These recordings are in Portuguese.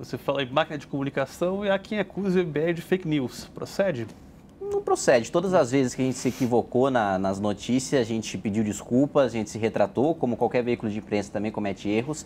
Você fala em máquina de comunicação e há quem acuse o MBL é de fake news. Procede? Não procede. Todas as vezes que a gente se equivocou na, nas notícias, a gente pediu desculpas, a gente se retratou, como qualquer veículo de imprensa também comete erros.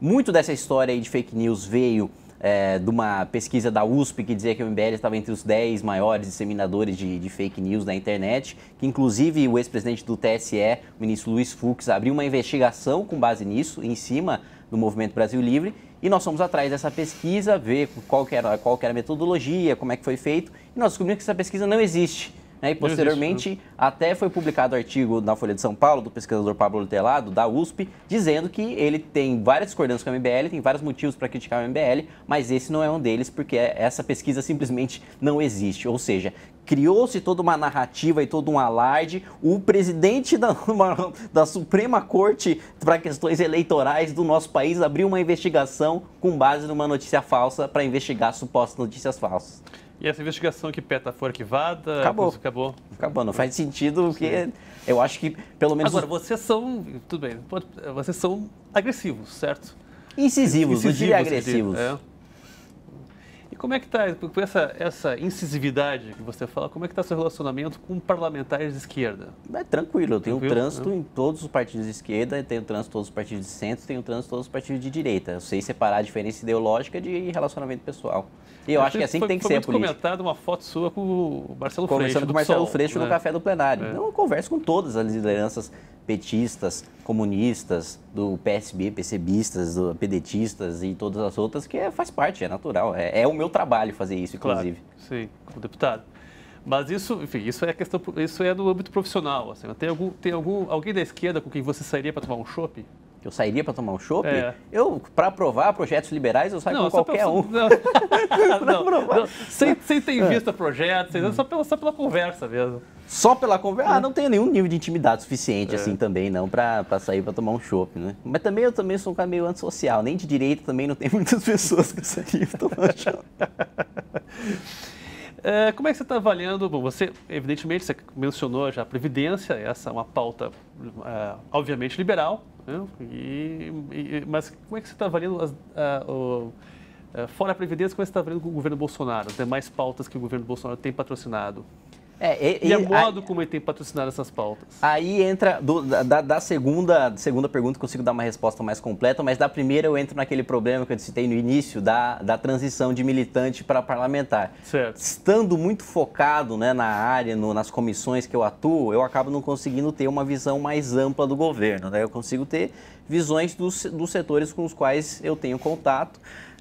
Muito dessa história de fake news veio é, de uma pesquisa da USP que dizia que o MBL estava entre os 10 maiores disseminadores de, de fake news na internet, que inclusive o ex-presidente do TSE, o ministro Luiz Fux, abriu uma investigação com base nisso, em cima do Movimento Brasil Livre, e nós fomos atrás dessa pesquisa, ver qual que era, qual que era a metodologia, como é que foi feito, e nós descobrimos que essa pesquisa não existe. Né? E posteriormente existe, né? até foi publicado artigo na Folha de São Paulo do pesquisador Pablo Telado, da USP, dizendo que ele tem várias discordâncias com a MBL, tem vários motivos para criticar a MBL, mas esse não é um deles porque é, essa pesquisa simplesmente não existe. Ou seja, criou-se toda uma narrativa e todo um alarde. O presidente da, uma, da Suprema Corte para questões eleitorais do nosso país abriu uma investigação com base numa notícia falsa para investigar supostas notícias falsas. E essa investigação que PETA tá foi arquivada? Acabou. Acabou. Acabou. Não faz sentido, porque Sim. eu acho que pelo menos. Agora, vocês são. Tudo bem, vocês são agressivos, certo? Incisivos, incisivos não agressivos. É. E como é que está, com essa, essa incisividade que você fala, como é que está seu relacionamento com parlamentares de esquerda? É tranquilo, eu tenho tranquilo, trânsito né? em todos os partidos de esquerda, tenho trânsito em todos os partidos de centro, tenho trânsito em todos os partidos de direita. Eu sei separar a diferença ideológica de relacionamento pessoal. E eu acho, acho que é assim foi, que tem que foi ser a política. comentado uma foto sua com o Marcelo Conversando Freixo. com o Marcelo Freixo né? no Café do Plenário. É. Eu converso com todas as lideranças petistas, comunistas, do PSB, PCBistas, do pedetistas e todas as outras, que é, faz parte, é natural. É, é, o meu trabalho fazer isso, inclusive. Claro, sim, como deputado. Mas isso, enfim, isso é questão, isso é no âmbito profissional. Assim, tem algum, tem algum, alguém da esquerda com quem você sairia para tomar um chopp? que eu sairia para tomar um chopp, é. eu, para aprovar projetos liberais, eu saio não, com qualquer pelo, um. Não, não, não, sem, sem ter em é. vista projetos, hum. só, pela, só pela conversa mesmo. Só pela conversa? Ah, é. não tenho nenhum nível de intimidade suficiente, é. assim, também, não, para sair para tomar um chopp, né? Mas também eu também sou um cara meio antissocial, nem de direita também não tem muitas pessoas que sairiam tomar um chopp. É, como é que você está avaliando? Bom, você, evidentemente, você mencionou já a Previdência, essa é uma pauta, eh, obviamente, liberal, né? e, e, mas como é que você está avaliando, as, eh, fora a Previdência, como é que você está avaliando o governo Bolsonaro, as demais pautas que o governo Bolsonaro tem patrocinado? É, e, e, é e, a modo aí, como ele tem patrocinado essas pautas. Aí entra, do, da, da, segunda, segunda pergunta, consigo dar uma resposta mais completa, mas da primeira eu entro naquele problema que eu citei no início, da, da transição de militante para parlamentar. Certo. Estando muito focado né, na área, no, nas comissões que eu atuo, eu acabo não conseguindo ter uma visão mais ampla do governo. Né? Eu consigo ter visões dos, dos setores com os quais eu tenho contato.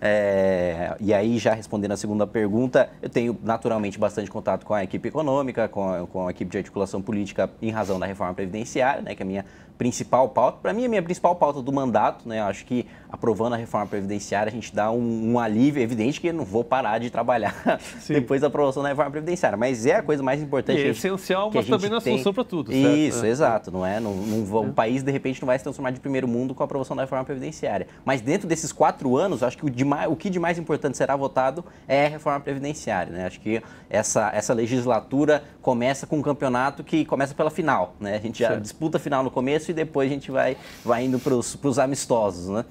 É, e aí, já respondendo a segunda pergunta, eu tenho naturalmente bastante contato com a equipe econômica, com a, com a equipe de articulação política em razão da reforma previdenciária, né, que é a minha principal pauta. Para mim, a minha principal pauta do mandato, né, acho que aprovando a reforma previdenciária, a gente dá um, um alívio. Evidente que eu não vou parar de trabalhar depois da aprovação da reforma previdenciária, mas é a coisa mais importante. E é gente, essencial, mas também não é solução para tudo. Certo? Isso, é. exato. Não é? Não, não, é. O país, de repente, não vai se transformar de primeiro mundo com a aprovação da reforma previdenciária. Mas dentro desses quatro anos, acho que o de mais, o que de mais importante será votado é a reforma previdenciária. Né? Acho que essa, essa legislatura começa com um campeonato que começa pela final. Né? A gente já disputa a final no começo e depois a gente vai, vai indo para os amistosos. Né?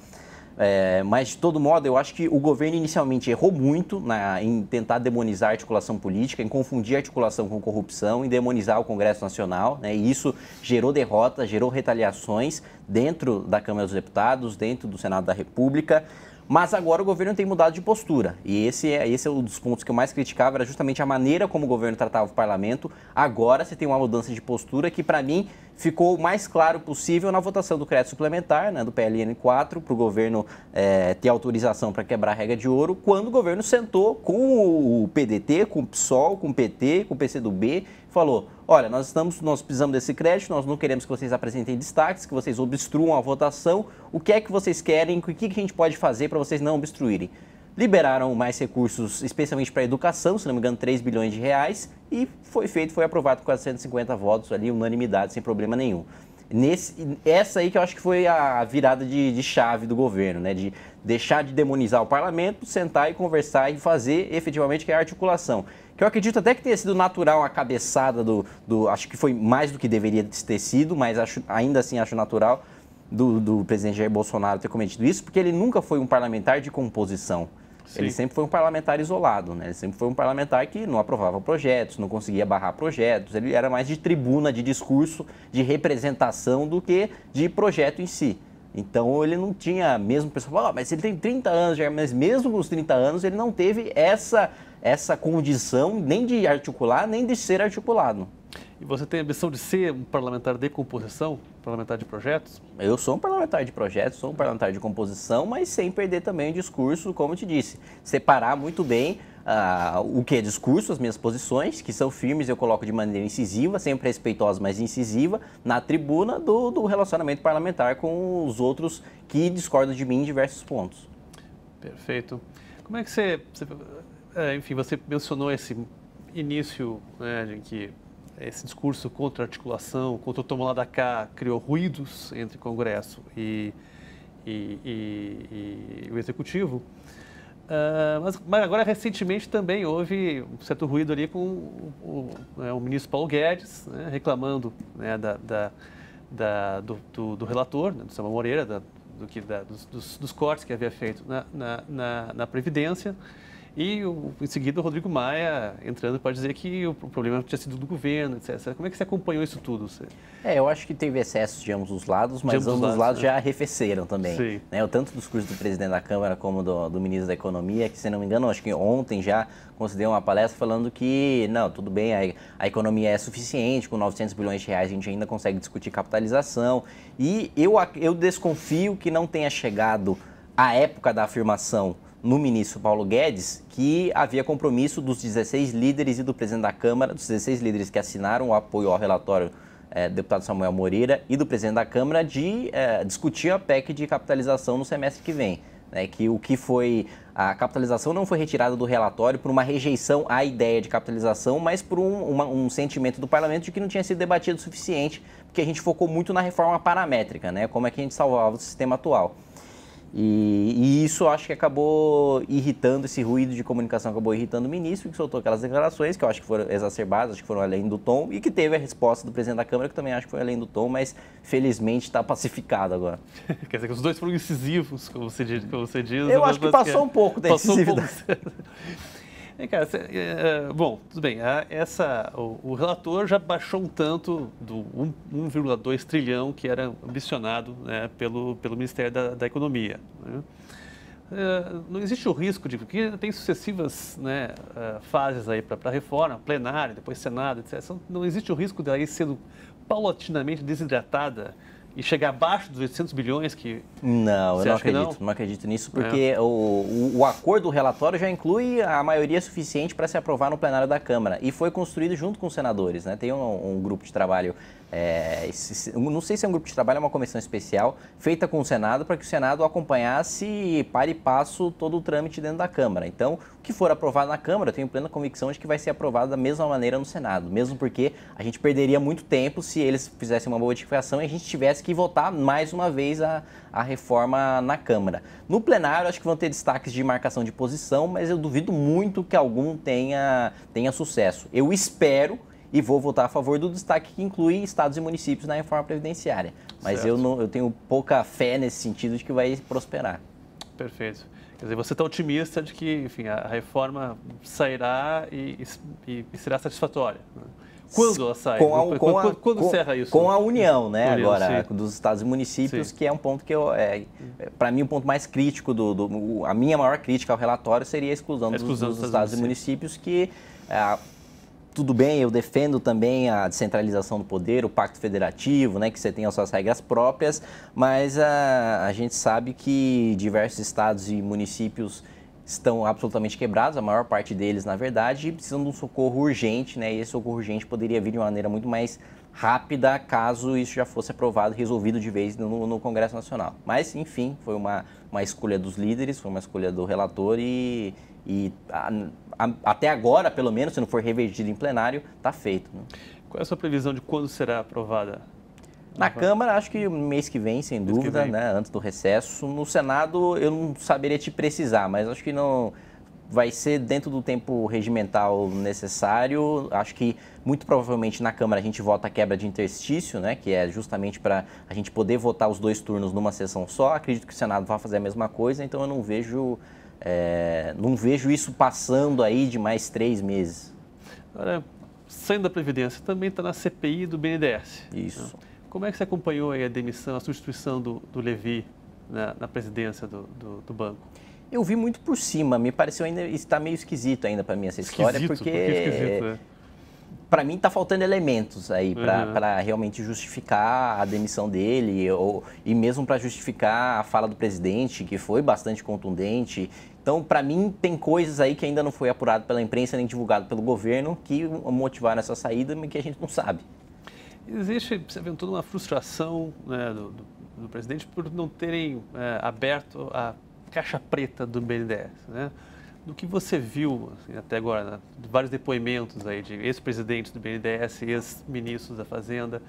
É, mas, de todo modo, eu acho que o governo inicialmente errou muito na, em tentar demonizar a articulação política, em confundir a articulação com corrupção, em demonizar o Congresso Nacional. Né? E isso gerou derrotas, gerou retaliações dentro da Câmara dos Deputados, dentro do Senado da República. Mas agora o governo tem mudado de postura. E esse é, esse é um dos pontos que eu mais criticava, era justamente a maneira como o governo tratava o parlamento. Agora você tem uma mudança de postura que, para mim, ficou o mais claro possível na votação do crédito suplementar, né, do PLN 4, para o governo é, ter autorização para quebrar a regra de ouro, quando o governo sentou com o PDT, com o PSOL, com o PT, com o PCdoB, falou: olha, nós estamos, nós precisamos desse crédito, nós não queremos que vocês apresentem destaques, que vocês obstruam a votação. O que é que vocês querem? O que, que a gente pode fazer para vocês não obstruírem? liberaram mais recursos, especialmente para a educação, se não me engano, 3 bilhões de reais, e foi feito, foi aprovado com 450 votos ali, unanimidade, sem problema nenhum. Nesse, essa aí que eu acho que foi a virada de, de, chave do governo, né? De deixar de demonizar o parlamento, sentar e conversar e fazer efetivamente que é a articulação. Que eu acredito até que tenha sido natural a cabeçada do, do. Acho que foi mais do que deveria ter sido, mas acho, ainda assim acho natural do, do presidente Jair Bolsonaro ter cometido isso, porque ele nunca foi um parlamentar de composição. Sim. Ele sempre foi um parlamentar isolado, né? Ele sempre foi um parlamentar que não aprovava projetos, não conseguia barrar projetos. Ele era mais de tribuna, de discurso, de representação do que de projeto em si. Então ele não tinha, mesmo o pessoal fala, ah, mas ele tem 30 anos, mas mesmo com os 30 anos ele não teve essa, essa condição nem de articular, nem de ser articulado. E você tem a ambição de ser um parlamentar de composição, parlamentar de projetos? Eu sou um parlamentar de projetos, sou um parlamentar de composição, mas sem perder também o discurso, como eu te disse, separar muito bem Uh, o que é discurso, as minhas posições, que são firmes, eu coloco de maneira incisiva, sempre respeitosa, mas incisiva, na tribuna do, do relacionamento parlamentar com os outros que discordam de mim em diversos pontos. Perfeito. Como é que você. você eh, enfim, você mencionou esse início né, em que esse discurso contra a articulação, contra o tomo lá da cá, criou ruídos entre Congresso e, e, e, e o Executivo. Uh, mas, mas, agora, recentemente, também houve um certo ruído ali com o, o, é, o ministro Paulo Guedes, né, reclamando né, da, da, da, do, do, do, relator, né, do Samba Moreira, do que, dos, dos, cortes que havia feito na, na, na, na Previdência. E o, em seguida o Rodrigo Maia entrando para dizer que o problema tinha sido do governo, etc. Como é que você acompanhou isso tudo? Você? É, eu acho que teve excessos de ambos os lados, mas ambos, ambos, os lados, né? já arrefeceram também. Sim. Né? O tanto dos cursos do presidente da Câmara como do, do, ministro da Economia, que se não me engano, acho que ontem já concedeu uma palestra falando que, não, tudo bem, a, a economia é suficiente, com 900 bilhões de reais a gente ainda consegue discutir capitalização. E eu, eu desconfio que não tenha chegado a época da afirmação no ministro Paulo Guedes que havia compromisso dos 16 líderes e do presidente da Câmara, dos 16 líderes que assinaram o apoio ao relatório é, deputado Samuel Moreira e do presidente da Câmara de é, discutir a PEC de capitalização no semestre que vem. Né, que o que foi a capitalização não foi retirada do relatório por uma rejeição à ideia de capitalização, mas por um, uma, um sentimento do parlamento de que não tinha sido debatido o suficiente, porque a gente focou muito na reforma paramétrica, né, como é que a gente salvava o sistema atual. E, e, isso acho que acabou irritando, esse ruído de comunicação acabou irritando o ministro, que soltou aquelas declarações que eu acho que foram exacerbadas, acho que foram além do tom, e que teve a resposta do presidente da Câmara, que também acho que foi além do tom, mas felizmente está pacificado agora. Quer dizer que os dois foram incisivos, como você diz. Como você diz eu acho que passou um pouco da incisividade. Um pouco. Vem cá, cê, é, é, bom, tudo bem. A, essa, o, o, relator já baixou um tanto do 1,2 trilhão que era ambicionado né, pelo, pelo Ministério da, da Economia. Né? É, não existe o risco de que tem sucessivas né, é, fases aí para a reforma, plenário, depois Senado, etc. Não existe o risco de aí sendo paulatinamente desidratada e chegar abaixo dos 800 bilhões que... Não, eu não acredito, não? não? acredito nisso, é. porque é. o, o, o, acordo do relatório já inclui a maioria suficiente para se aprovar no plenário da Câmara. E foi construído junto com os senadores, né? Tem um, um grupo de trabalho é, não sei se é um grupo de trabalho, é uma comissão especial feita com o Senado para que o Senado acompanhasse para e passo todo o trâmite dentro da Câmara. Então, o que for aprovado na Câmara, eu tenho plena convicção de que vai ser aprovado da mesma maneira no Senado, mesmo porque a gente perderia muito tempo se eles fizessem uma modificação e a gente tivesse que votar mais uma vez a, a reforma na Câmara. No plenário, acho que vão ter destaques de marcação de posição, mas eu duvido muito que algum tenha, tenha sucesso. Eu espero e vou votar a favor do destaque que inclui estados e municípios na reforma previdenciária. Mas eu, não, eu tenho pouca fé nesse sentido de que vai prosperar. Perfeito. Quer dizer, você está otimista de que enfim, a reforma sairá e, e, e será satisfatória. Né? Quando ela sai? Com a, com a, quando, quando com, isso? Com a União, né? União, agora, sim. dos Estados e Municípios, sim. que é um ponto que eu. É, é para mim, o um ponto mais crítico, do, do, a minha maior crítica ao relatório seria a exclusão, a exclusão dos, dos, dos Estados, Estados e Municípios, que. É, tudo bem, eu defendo também a descentralização do poder, o pacto federativo, né, que você tem as suas regras próprias, mas a, a gente sabe que diversos estados e municípios estão absolutamente quebrados, a maior parte deles, na verdade, e precisam de um socorro urgente, né, e esse socorro urgente poderia vir de uma maneira muito mais rápida caso isso já fosse aprovado, resolvido de vez no, no Congresso Nacional. Mas, enfim, foi uma, uma escolha dos líderes, foi uma escolha do relator e, e a, a, até agora, pelo menos, se não for revertido em plenário, está feito. Né? Qual é a sua previsão de quando será aprovada? Na Câmara, acho que mês que vem, sem mês dúvida, vem. Né, antes do recesso. No Senado, eu não saberia te precisar, mas acho que não vai ser dentro do tempo regimental necessário. Acho que muito provavelmente na Câmara a gente vota a quebra de interstício, né, que é justamente para a gente poder votar os dois turnos numa sessão só. Acredito que o Senado vai fazer a mesma coisa, então eu não vejo é, não vejo isso passando aí de mais três meses. Agora, saindo da Previdência, também está na CPI do BNDES. Isso. Né? Como é que você acompanhou a demissão, a substituição do, do Levi na, na presidência do, do, do, banco? Eu vi muito por cima, me pareceu ainda, está meio esquisito ainda para mim essa história, esquisito, porque... porque é né? para mim está faltando elementos aí para uhum. realmente justificar a demissão dele ou, e mesmo para justificar a fala do presidente que foi bastante contundente então, para mim, tem coisas aí que ainda não foi apurado pela imprensa nem divulgado pelo governo que motivaram essa saída, mas que a gente não sabe. Existe, você vê, toda uma frustração né, do, do, do, presidente por não terem é, aberto a caixa preta do BNDES, né? do que você viu assim, até agora, né? vários depoimentos aí de ex-presidentes do BNDES, ex-ministros da Fazenda,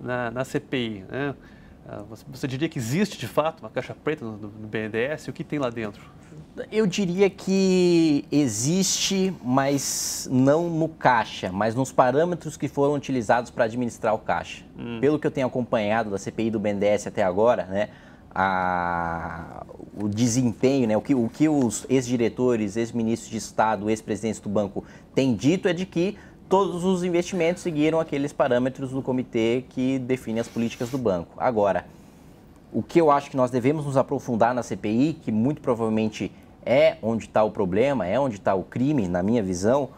na, na CPI. Né? Ah, você, você, diria que existe de fato uma caixa preta no, no BNDES? O que tem lá dentro? Eu diria que existe, mas não no caixa, mas nos parâmetros que foram utilizados para administrar o caixa. Hum. Pelo que eu tenho acompanhado da CPI do BNDES até agora, né, a, o desempenho, né, o, que, o que os ex-diretores, ex-ministros de Estado, ex-presidentes do banco têm dito é de que todos os investimentos seguiram aqueles parâmetros do comitê que define as políticas do banco. Agora, o que eu acho que nós devemos nos aprofundar na CPI, que muito provavelmente é onde está o problema, é onde está o crime, na minha visão,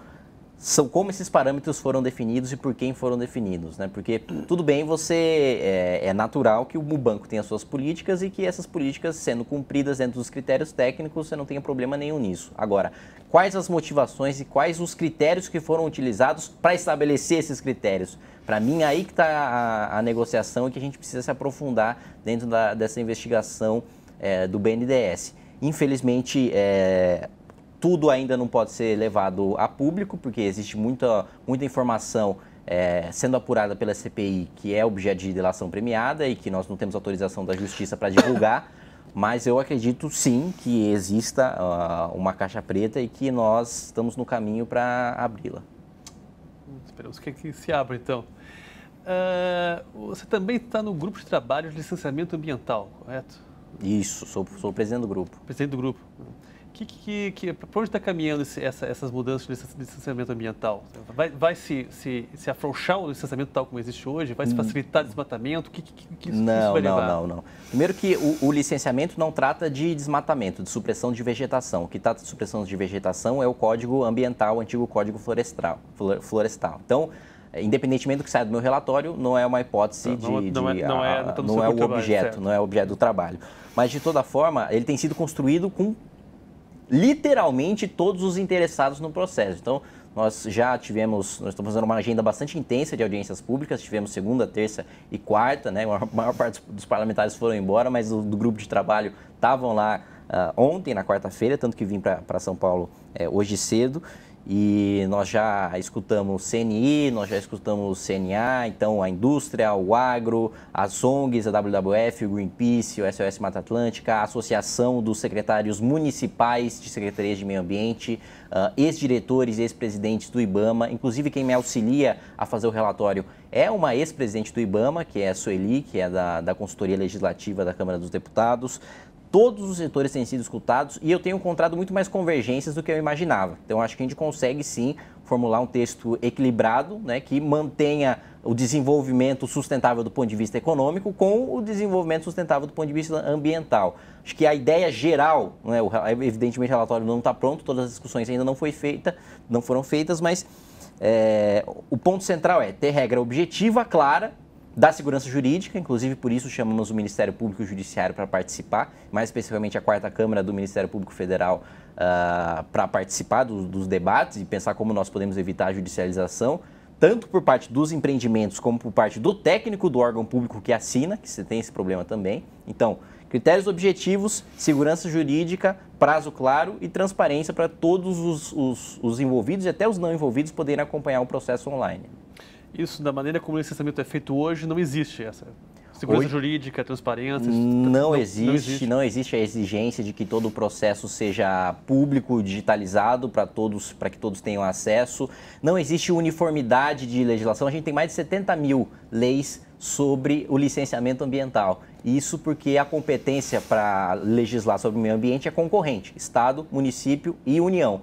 são como esses parâmetros foram definidos e por quem foram definidos, né? Porque tudo bem, você é, é, natural que o banco tenha suas políticas e que essas políticas sendo cumpridas dentro dos critérios técnicos, você não tenha problema nenhum nisso. Agora, quais as motivações e quais os critérios que foram utilizados para estabelecer esses critérios? Para mim, aí que está a, a, negociação e que a gente precisa se aprofundar dentro da, dessa investigação é, do BNDES. Infelizmente, é, tudo ainda não pode ser levado a público, porque existe muita, muita informação é, sendo apurada pela CPI, que é objeto de delação premiada e que nós não temos autorização da Justiça para divulgar, mas eu acredito sim que exista uh, uma caixa preta e que nós estamos no caminho para abri-la. Esperamos que, que se abra então. Uh, você também está no grupo de trabalho de licenciamento ambiental, correto? Isso, sou, sou o presidente do grupo. Presidente do grupo. Que, que, que, para onde está caminhando esse, essa, essas mudanças de licenciamento ambiental? Vai, vai se, se, se, afrouxar o licenciamento tal como existe hoje? Vai se hum. facilitar o desmatamento? O que, que, isso, não, isso vai levar? Não, não, não. Primeiro que o, o, licenciamento não trata de desmatamento, de supressão de vegetação. O que trata de supressão de vegetação é o Código Ambiental, o antigo Código Florestal. florestal. Então, independentemente do que saia do meu relatório, não é uma hipótese não, de. Não, de, é, não, é, não é, é o objeto, não é o objeto do trabalho. Mas, de toda forma, ele tem sido construído com literalmente todos os interessados no processo. Então, nós já tivemos, nós estamos fazendo uma agenda bastante intensa de audiências públicas, tivemos segunda, terça e quarta, né? A maior parte dos parlamentares foram embora, mas do, do grupo de trabalho estavam lá uh, ontem, na quarta-feira, tanto que vim para São Paulo eh, hoje cedo. E nós já escutamos CNI, nós já escutamos CNA, então a indústria, o agro, as ONGs, a WWF, o Greenpeace, o SOS Mata Atlântica, a Associação dos Secretários Municipais de Secretarias de Meio Ambiente, uh, ex-diretores e ex-presidentes do IBAMA, inclusive quem me auxilia a fazer o relatório é uma ex-presidente do IBAMA, que é a Sueli, que é da, da consultoria legislativa da Câmara dos Deputados todos os setores têm sido escutados e eu tenho encontrado muito mais convergências do que eu imaginava. Então acho que a gente consegue sim formular um texto equilibrado, né, que mantenha o desenvolvimento sustentável do ponto de vista econômico com o desenvolvimento sustentável do ponto de vista ambiental. Acho que a ideia geral, né, evidentemente o relatório não está pronto, todas as discussões ainda não foi feita, não foram feitas, mas é, o ponto central é ter regra objetiva, clara da segurança jurídica, inclusive por isso chamamos o Ministério Público e o Judiciário para participar, mais especificamente a quarta Câmara do Ministério Público Federal uh, ah, para participar do, dos debates e pensar como nós podemos evitar a judicialização, tanto por parte dos empreendimentos como por parte do técnico do órgão público que assina, que você tem esse problema também. Então, critérios objetivos, segurança jurídica, prazo claro e transparência para todos os, os, os envolvidos e até os não envolvidos poderem acompanhar o processo online isso, da maneira como o licenciamento é feito hoje, não existe essa segurança hoje, jurídica, transparência? Não, não, existe, não, existe, não existe a exigência de que todo o processo seja público, digitalizado para todos, para que todos tenham acesso. Não existe uniformidade de legislação. A gente tem mais de 70 mil leis sobre o licenciamento ambiental. Isso porque a competência para legislar sobre o meio ambiente é concorrente: Estado, município e União.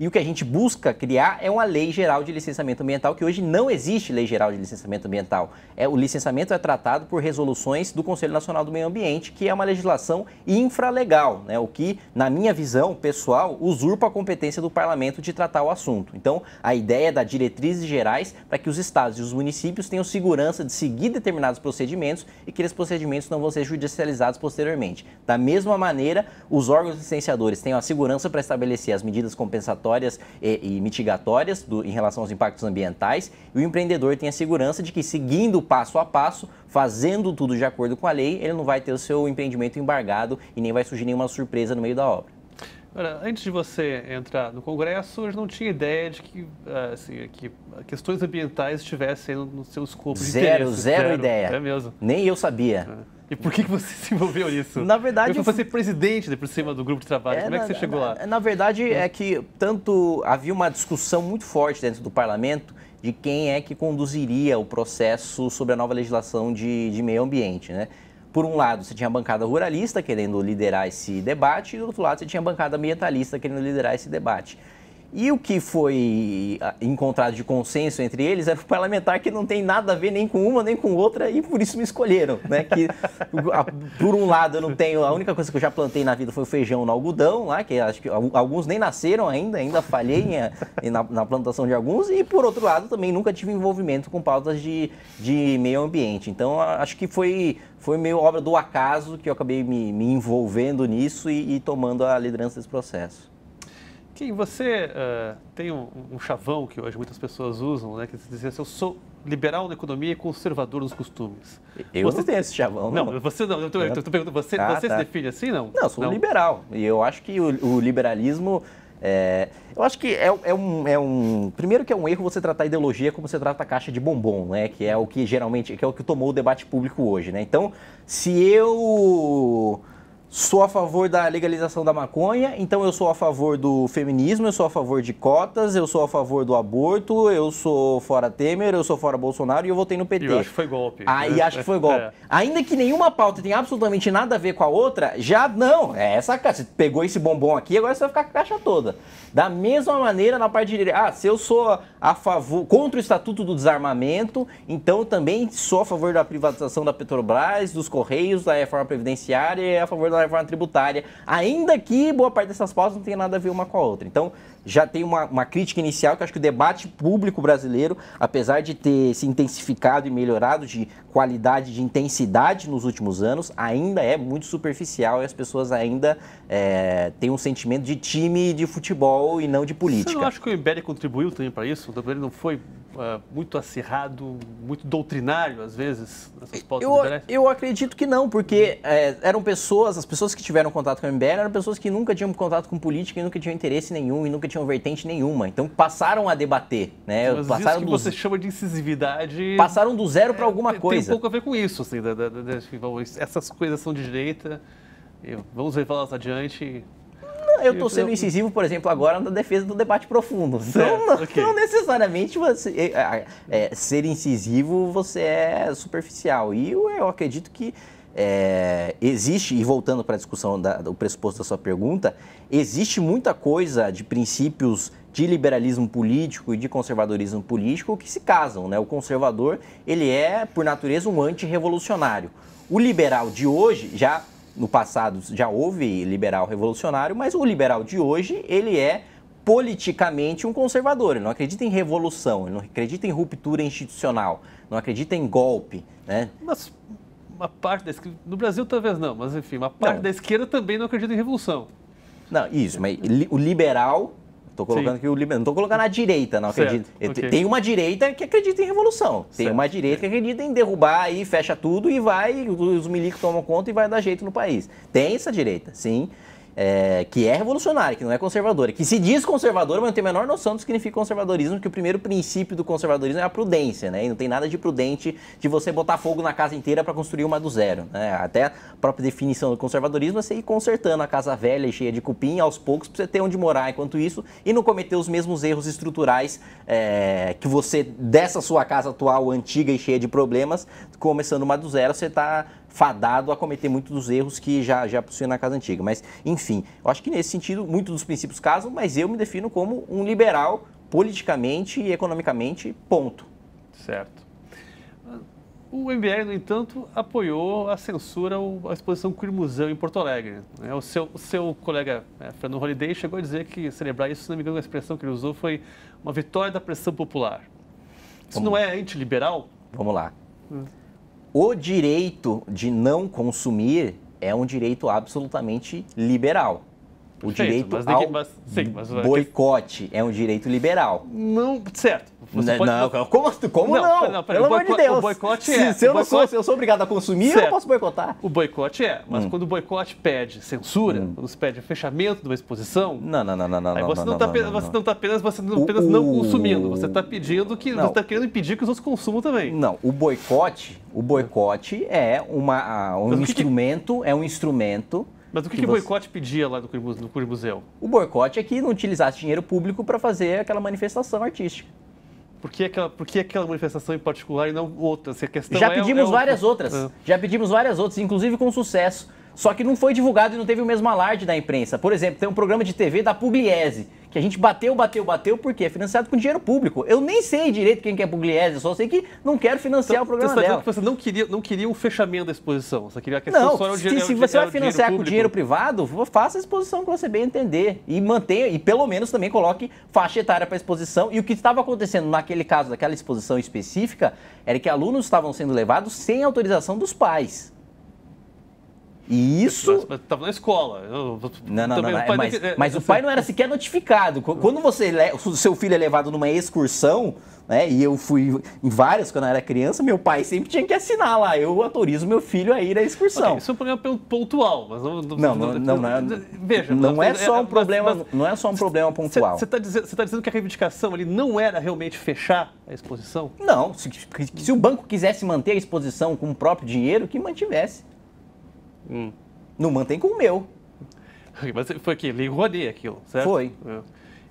E o que a gente busca criar é uma lei geral de licenciamento ambiental, que hoje não existe lei geral de licenciamento ambiental. É, o licenciamento é tratado por resoluções do Conselho Nacional do Meio Ambiente, que é uma legislação infralegal, né, o que, na minha visão pessoal, usurpa a competência do parlamento de tratar o assunto. Então, a ideia é da diretrizes gerais para que os estados e os municípios tenham segurança de seguir determinados procedimentos e que esses procedimentos não vão ser judicializados posteriormente. Da mesma maneira, os órgãos licenciadores tenham a segurança para estabelecer as medidas compensatórias e, eh, e mitigatórias do, em relação aos impactos ambientais e o empreendedor tem a segurança de que seguindo passo a passo, fazendo tudo de acordo com a lei, ele não vai ter o seu empreendimento embargado e nem vai surgir nenhuma surpresa no meio da obra. antes de você entrar no Congresso, eu não tinha ideia de que, eh, assim, que questões ambientais estivessem no seu escopo zero, de interesse. Zero, zero ideia. É mesmo. Nem eu sabia. É. E por que, que você se envolveu nisso? Na verdade... Você foi presidente por cima do grupo de trabalho. É, Como é que você na, chegou lá? Na, verdade, hum. é que tanto havia uma discussão muito forte dentro do parlamento de quem é que conduziria o processo sobre a nova legislação de, de meio ambiente, né? Por um lado, você tinha a bancada ruralista querendo liderar esse debate, e do outro lado, você tinha a bancada ambientalista querendo liderar esse debate. E o que foi ah, encontrado de consenso entre eles é o parlamentar que não tem nada a ver nem com uma nem com outra e por isso me escolheram, né? Que ah, por um lado eu não tenho, a única coisa que eu já plantei na vida foi o feijão no algodão, lá que acho que alguns nem nasceram ainda, ainda falhei né, em, na, na, plantação de alguns e por outro lado também nunca tive envolvimento com pautas de, de meio ambiente. Então acho que foi foi meio obra do acaso que eu acabei me, me envolvendo nisso e, e tomando a liderança desse processo. Kim, você uh, tem um, um, chavão que hoje muitas pessoas usam, né? Que dizia assim, eu sou liberal na economia e conservador nos costumes. Eu você tem esse chavão, não. Não, você não. Eu tô, eu tô perguntando, você, ah, você tá. se define assim, não? Não, eu sou não. liberal. E eu acho que o, o liberalismo... É, eu acho que é, é, um, é, um, Primeiro que é um erro você tratar a ideologia como você trata a caixa de bombom, né? Que é o que geralmente. que é o que tomou o debate público hoje, né? Então, se eu sou a favor da legalização da maconha, então eu sou a favor do feminismo, eu sou a favor de cotas, eu sou a favor do aborto, eu sou fora Temer, eu sou fora Bolsonaro e eu votei no PT. E eu acho que foi golpe. Ah, e acho que foi golpe. É. Ainda que nenhuma pauta tenha absolutamente nada a ver com a outra, já não. É essa caixa. Você pegou esse bombom aqui, agora você vai ficar com a caixa toda. Da mesma maneira, na parte direita, ah, se eu sou a favor, contra o Estatuto do Desarmamento, então eu também sou a favor da privatização da Petrobras, dos Correios, da reforma previdenciária e a favor da da reforma tributária, ainda que boa parte dessas pautas não tenha nada a ver uma com a outra. Então, já tem uma, uma crítica inicial que acho que o debate público brasileiro, apesar de ter se intensificado e melhorado de qualidade, de intensidade nos últimos anos, ainda é muito superficial e as pessoas ainda é, têm um sentimento de time de futebol e não de política. acho que o MBL contribuiu também para isso? O MBL não foi Uh, muito acirrado, muito doutrinário, às vezes, essas pautas eu, eu acredito que não, porque é, eram pessoas, as pessoas que tiveram contato com o MBL eram pessoas que nunca tinham contato com política e nunca tinham interesse nenhum e nunca tinham tinham vertente nenhuma. Então passaram a debater, né? Mas passaram isso que do... você chama de incisividade. Passaram do zero para é, alguma é, coisa. Tem um pouco a ver com isso, assim, da, da, da, essas coisas são de direita. Vamos ver elas adiante eu estou sendo incisivo, por exemplo, agora na defesa do debate profundo. então, não, okay. não necessariamente você, é, é, é, ser incisivo você é superficial. E eu, eu acredito que é, existe, e voltando para a discussão da, do pressuposto da sua pergunta, existe muita coisa de princípios de liberalismo político e de conservadorismo político que se casam. Né? O conservador, ele é, por natureza, um antirrevolucionário. O liberal de hoje, já no passado já houve liberal revolucionário, mas o liberal de hoje, ele é politicamente um conservador, ele não acredita em revolução, ele não acredita em ruptura institucional, não acredita em golpe, né? Mas uma parte da esquerda, no Brasil talvez não, mas enfim, uma parte não. da esquerda também não acredita em revolução. Não, isso, mas li, o liberal, estou colocando aqui que o liberal, não estou colocando a direita, não acredito. Okay. Tem uma direita que acredita em revolução, certo. tem uma direita que acredita em derrubar e fecha tudo e vai, os milicos tomam conta e vai dar jeito no país. Tem essa direita, sim é, que é revolucionária, que não é conservadora, que se diz conservadora, mas não tem a menor noção do que significa conservadorismo, que o primeiro princípio do conservadorismo é a prudência, né? E não tem nada de prudente de você botar fogo na casa inteira para construir uma do zero, né? Até a própria definição do conservadorismo é você ir consertando a casa velha e cheia de cupim aos poucos para você ter onde morar enquanto isso e não cometer os mesmos erros estruturais é, que você, dessa sua casa atual, antiga e cheia de problemas, começando uma do zero, você está fadado a cometer muitos dos erros que já, já possui na Casa Antiga. Mas, enfim, eu acho que nesse sentido, muitos dos princípios casam, mas eu me defino como um liberal politicamente e economicamente, ponto. Certo. O MBL, no entanto, apoiou a censura à exposição Quirmusão em Porto Alegre. Né? O seu, o seu colega é, Fernando Holiday chegou a dizer que celebrar isso, se não me engano, a expressão que ele usou foi uma vitória da pressão popular. Isso Vamos não é antiliberal? Vamos lá. Hum o direito de não consumir é um direito absolutamente liberal. O Perfeito, direito mas, ao mas, sim, mas, é boicote é um direito liberal. Não, certo. Você não, né, pode... não como, assim? como não? não? não Pelo amor de Deus. O boicote se, é. Se, eu, boicote... Não sou, eu sou obrigado a consumir, certo. eu posso boicotar. O boicote é, mas hum. quando o boicote pede censura, hum. quando pede fechamento de uma exposição. Não, não, não, não, não. Aí você não está tá apenas, você não, tá apenas o, não consumindo, você está pedindo que. Você está querendo impedir que os outros consumam também. Não, o boicote, o boicote é uma, um mas instrumento, que... é um instrumento. Mas o que, que, que o boicote pedia lá no Curimuseu? O boicote é que não utilizasse dinheiro público para fazer aquela manifestação artística. Por que, aquela, por que aquela manifestação em particular e não outras? Já é pedimos é, várias outra. outras. É. Já pedimos várias outras, inclusive com sucesso. Só que não foi divulgado e não teve o mesmo alarde da imprensa. Por exemplo, tem um programa de TV da Pugliese, que a gente bateu, bateu, bateu, porque é financiado com dinheiro público. Eu nem sei direito quem é Pugliese, só sei que não quero financiar então, o programa então você tá dela. Que você não queria, não queria o fechamento da exposição, você queria a questão não, só o dinheiro Se, você é, vai financiar com dinheiro privado, faça a exposição que você bem entender e mantenha, e pelo menos também coloque faixa etária para a exposição. E o que estava acontecendo naquele caso, daquela exposição específica, era que alunos estavam sendo levados sem autorização dos pais. E isso. Estava na escola. Eu... Não, não, Também não. É, mas, mas, o pai não era sequer notificado. Quando você o seu filho é levado numa excursão, né? E eu fui em várias quando eu era criança, meu pai sempre tinha que assinar lá. Eu autorizo meu filho a ir à excursão. Okay, isso é um problema pontual, mas não. Não, não, não, não, não é- Veja, não é, é só um problema. mas, não é só um problema pontual. Você está dizendo, tá dizendo que a reivindicação ali não era realmente fechar a exposição? Não. Se, se o banco quisesse manter a exposição com o próprio dinheiro, que mantivesse. Hum. Não mantém com o meu. Mas foi que Lei Rouanet aquilo, certo? Foi. É.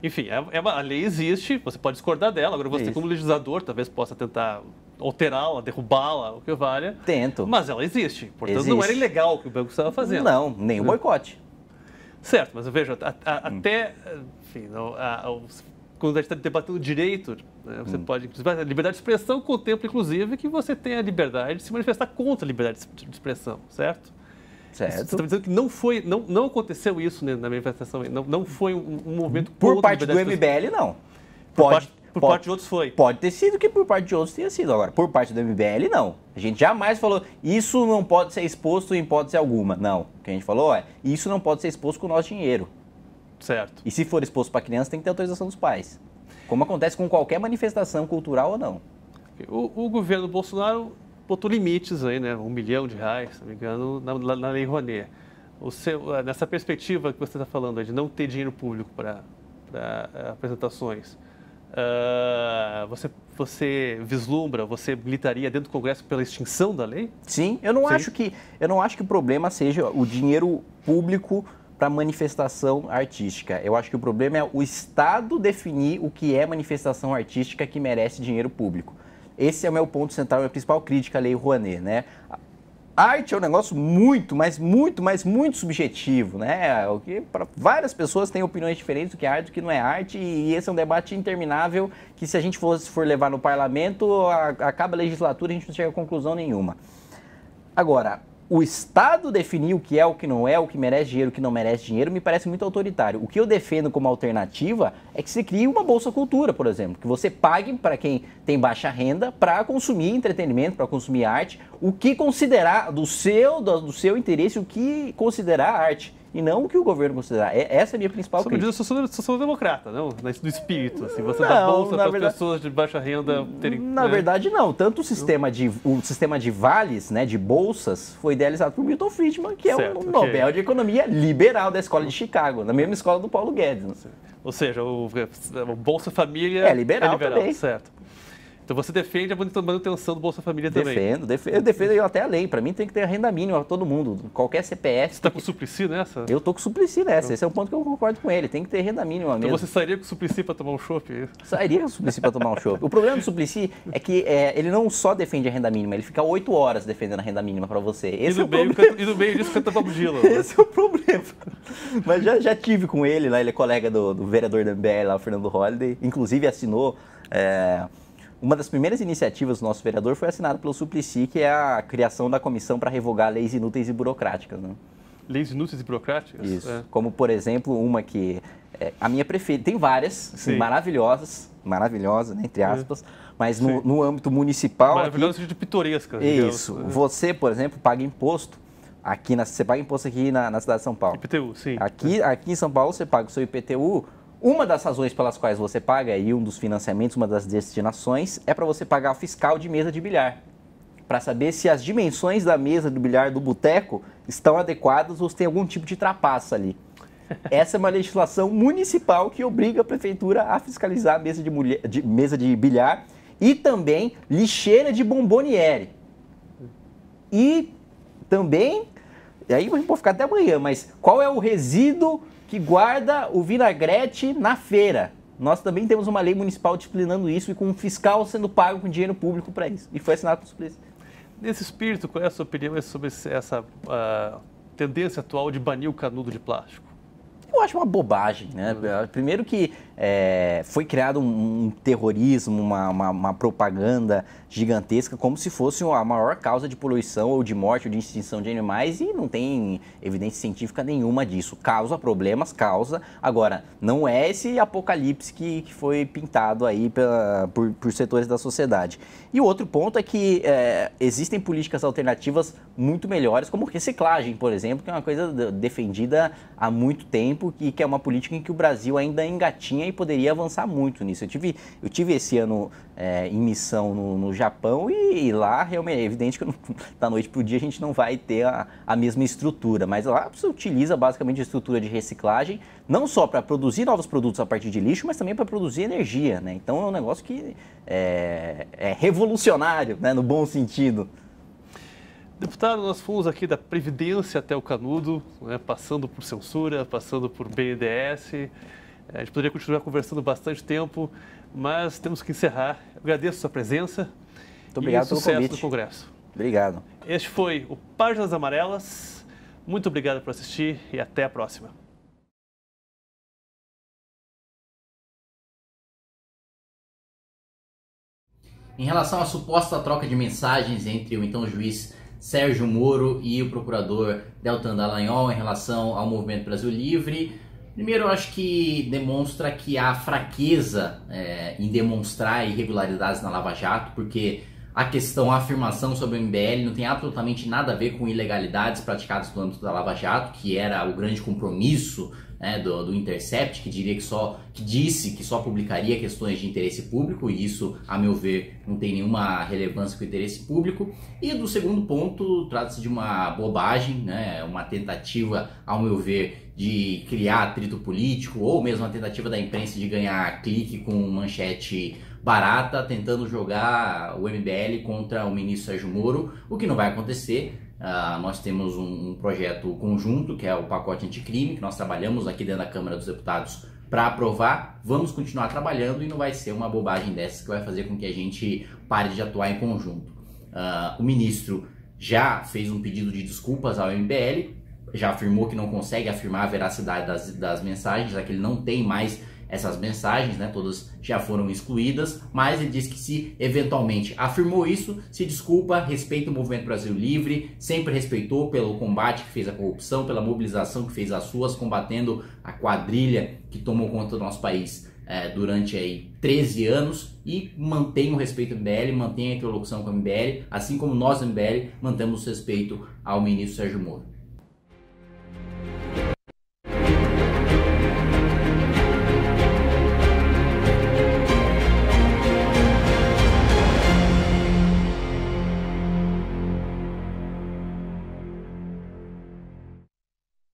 Enfim, é, é, uma, a lei existe, você pode discordar dela, agora você como legislador talvez possa tentar alterá-la, derrubá-la, o que valha. Tento. Mas ela existe, portanto existe. não era ilegal o que o banco estava fazendo. Não, nem o né? boicote. Certo, mas veja, a, a, hum. até, enfim, a, quando a gente está debatendo direito, né, você hum. pode, a liberdade de expressão contempla, inclusive, que você tenha a liberdade de se manifestar contra a liberdade de expressão, certo? Certo. Você está dizendo que não foi, não, não aconteceu isso né, na manifestação, não, não foi um, movimento por parte do, MBL não. Por pode, parte, por pode, parte de outros foi. Pode ter sido que por parte de outros tenha sido. Agora, por parte do MBL, não. A gente jamais falou, isso não pode ser exposto em hipótese alguma. Não. O que a gente falou é, isso não pode ser exposto com o nosso dinheiro. Certo. E se for exposto para criança, tem que ter autorização dos pais. Como acontece com qualquer manifestação cultural ou não. O, o governo Bolsonaro botou limites aí, né? Um milhão de reais, se não me engano, na, na Lei Rouanet. Seu, eh, nessa perspectiva que você está falando de não ter dinheiro público para eh, apresentações, uh, você, você vislumbra, você militaria dentro do Congresso pela extinção da lei? Sim, eu não Sim. acho que eu não acho que o problema seja o dinheiro público para manifestação artística. Eu acho que o problema é o Estado definir o que é manifestação artística que merece dinheiro público. Esse é o meu ponto central, minha principal crítica à Lei Rouanet, né? arte é um negócio muito, mas muito, mas muito subjetivo, né? O que para várias pessoas têm opiniões diferentes do que é arte, do que não é arte, e esse é um debate interminável que se a gente fosse for levar no parlamento, acaba a legislatura e a gente não chega a conclusão nenhuma. Agora, o Estado definir o que é, o que não é, o que merece dinheiro, o que não merece dinheiro, me parece muito autoritário. O que eu defendo como alternativa é que se crie uma Bolsa Cultura, por exemplo, que você pague para quem tem baixa renda para consumir entretenimento, para consumir arte, o que considerar do seu, do, seu interesse, o que considerar arte e não o que o governo considerar. É, essa é a minha principal Sobre crítica. Você é social-democrata, não? No espírito, assim, você não, dá bolsa para verdade... pessoas de baixa renda terem... Na né? verdade, não. Tanto o sistema, de, o sistema de vales, né, de bolsas, foi idealizado por Milton Friedman, que é um okay. Nobel de Economia liberal da Escola de Chicago, na mesma escola do Paulo Guedes. Né? Ou seja, o, o Bolsa Família é liberal, é liberal também. Certo. Então você defende a manutenção do Bolsa Família também? Defendo, eu defendo eu até além. Para mim tem que ter renda mínima todo mundo, qualquer CPF. Você está com o Suplicy nessa? Eu tô com o Suplicy nessa. Esse é o ponto que eu concordo com ele. Tem que ter renda mínima então mesmo. Então você sairia com o Suplicy para tomar um chopp? É sairia com o Suplicy para tomar um chopp. O problema do Suplicy é que é, ele não só defende a renda mínima, ele fica oito horas defendendo a renda mínima para você. Esse e, no é meio, problema. e no meio disso canta Bob né? Esse é o problema. Mas já, já tive com ele lá, ele é colega do, do vereador da MBL, lá, o Fernando Holliday. Inclusive assinou. É, uma das primeiras iniciativas do nosso vereador foi assinada pelo Suplicy, que é a criação da comissão para revogar leis inúteis e burocráticas. Né? Leis inúteis e burocráticas? Isso. É. Como, por exemplo, uma que é, a minha preferida, tem várias, assim, maravilhosas, né, entre é. aspas, é. mas no, no, âmbito municipal. Maravilhosa aqui, de pitoresca. Isso. Né? Você, por exemplo, paga imposto. Aqui na, você paga imposto aqui na, na cidade de São Paulo. IPTU, sim. Aqui, é. aqui em São Paulo você paga o seu IPTU uma das razões pelas quais você paga, e um dos financiamentos, uma das destinações, é para você pagar o fiscal de mesa de bilhar, para saber se as dimensões da mesa do bilhar do boteco estão adequadas ou se tem algum tipo de trapaça ali. Essa é uma legislação municipal que obriga a prefeitura a fiscalizar a mesa de, mulher, de mesa de bilhar e também lixeira de bomboniere. E também, aí gente pode ficar até amanhã, mas qual é o resíduo que guarda o vinagrete na feira. Nós também temos uma lei municipal disciplinando isso e com um fiscal sendo pago com dinheiro público para isso. E foi assinado com Suplicy. Nesse espírito, qual é a sua opinião sobre essa uh, tendência atual de banir o canudo de plástico? Eu acho uma bobagem, né? Uhum. Primeiro que é, foi criado um, um terrorismo, uma, uma, uma, propaganda gigantesca, como se fosse a maior causa de poluição ou de morte ou de extinção de animais, e não tem evidência científica nenhuma disso. Causa problemas, causa. Agora, não é esse apocalipse que, que foi pintado aí pela, por, por, setores da sociedade. E o outro ponto é que é, existem políticas alternativas muito melhores, como reciclagem, por exemplo, que é uma coisa defendida há muito tempo e que é uma política em que o Brasil ainda engatinha poderia avançar muito nisso. Eu tive, eu tive esse ano é, em missão no, no Japão e, e, lá realmente é evidente que não, da noite para o dia a gente não vai ter a, a mesma estrutura, mas lá você utiliza basicamente a estrutura de reciclagem não só para produzir novos produtos a partir de lixo, mas também para produzir energia. Né? Então é um negócio que é, é revolucionário, né? no bom sentido. Deputado, nós fomos aqui da Previdência até o Canudo, né, passando por censura, passando por BDS a gente poderia continuar conversando bastante tempo, mas temos que encerrar. Eu agradeço a sua presença. Muito obrigado e pelo sucesso convite. do Congresso. Obrigado. Este foi o Páginas Amarelas. Muito obrigado por assistir e até a próxima. Em relação à suposta troca de mensagens entre o então juiz Sérgio Moro e o procurador Deltan Dallagnol em relação ao Movimento Brasil Livre, Primeiro, eu acho que demonstra que há fraqueza é, em demonstrar irregularidades na Lava Jato, porque a questão, a afirmação sobre o MBL não tem absolutamente nada a ver com ilegalidades praticadas no âmbito da Lava Jato, que era o grande compromisso né, do, do, Intercept, que diria que só que disse que só publicaria questões de interesse público, e isso, a meu ver, não tem nenhuma relevância com o interesse público. E do segundo ponto, trata-se de uma bobagem, né, uma tentativa, ao meu ver, de criar atrito político, ou mesmo a tentativa da imprensa de ganhar clique com manchete barata, tentando jogar o MBL contra o ministro Sérgio Moro, o que não vai acontecer, ah, nós temos um, um, projeto conjunto, que é o pacote anticrime, que nós trabalhamos aqui dentro da Câmara dos Deputados para aprovar. Vamos continuar trabalhando e não vai ser uma bobagem dessas que vai fazer com que a gente pare de atuar em conjunto. Uh, o ministro já fez um pedido de desculpas ao MBL, já afirmou que não consegue afirmar a veracidade das, das mensagens, já que ele não tem mais essas mensagens, né, todas já foram excluídas, mas ele diz que se eventualmente afirmou isso, se desculpa, respeita o Movimento Brasil Livre, sempre respeitou pelo combate que fez à corrupção, pela mobilização que fez às suas, combatendo a quadrilha que tomou conta do nosso país é, durante aí 13 anos e mantém o respeito ao MBL, mantém a interlocução com o MBL, assim como nós, MBL, mantemos respeito ao ministro Sérgio Moro.